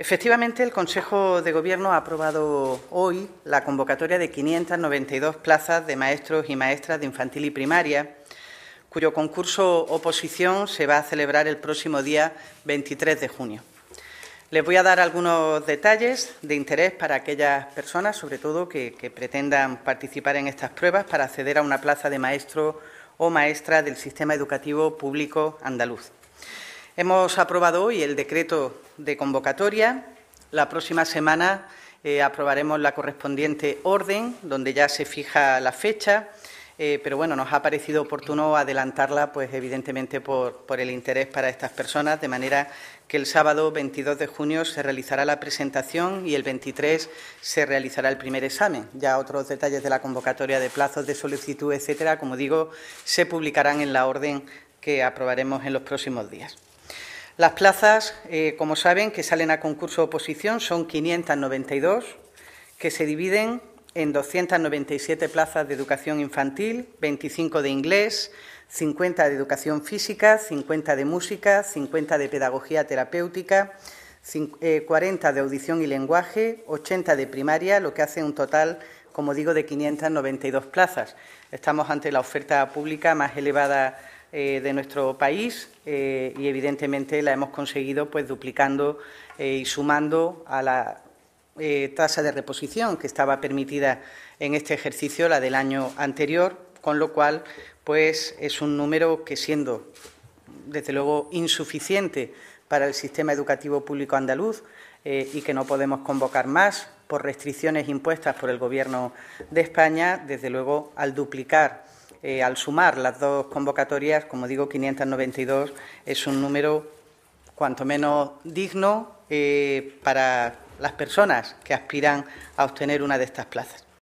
Efectivamente, el Consejo de Gobierno ha aprobado hoy la convocatoria de 592 plazas de maestros y maestras de infantil y primaria, cuyo concurso oposición se va a celebrar el próximo día 23 de junio. Les voy a dar algunos detalles de interés para aquellas personas, sobre todo, que, que pretendan participar en estas pruebas para acceder a una plaza de maestro o maestra del sistema educativo público andaluz. Hemos aprobado hoy el decreto de convocatoria. La próxima semana eh, aprobaremos la correspondiente orden, donde ya se fija la fecha. Eh, pero bueno, nos ha parecido oportuno adelantarla, pues evidentemente por, por, el interés para estas personas, de manera que el sábado 22 de junio se realizará la presentación y el 23 se realizará el primer examen. Ya otros detalles de la convocatoria de plazos de solicitud, etcétera, como digo, se publicarán en la orden que aprobaremos en los próximos días. Las plazas, eh, como saben, que salen a concurso oposición son 592, que se dividen en 297 plazas de educación infantil, 25 de inglés, 50 de educación física, 50 de música, 50 de pedagogía terapéutica, 40 eh, de audición y lenguaje, 80 de primaria, lo que hace un total, como digo, de 592 plazas. Estamos ante la oferta pública más elevada eh, de nuestro país eh, y evidentemente la hemos conseguido pues duplicando eh, y sumando a la tasa de reposición que estaba permitida en este ejercicio, la del año anterior, con lo cual pues es un número que siendo desde luego insuficiente para el sistema educativo público andaluz y que no podemos convocar más por restricciones impuestas por el Gobierno de España, desde luego al duplicar eh, al sumar las dos convocatorias, como digo, 592 es un número cuanto menos digno eh, para las personas que aspiran a obtener una de estas plazas.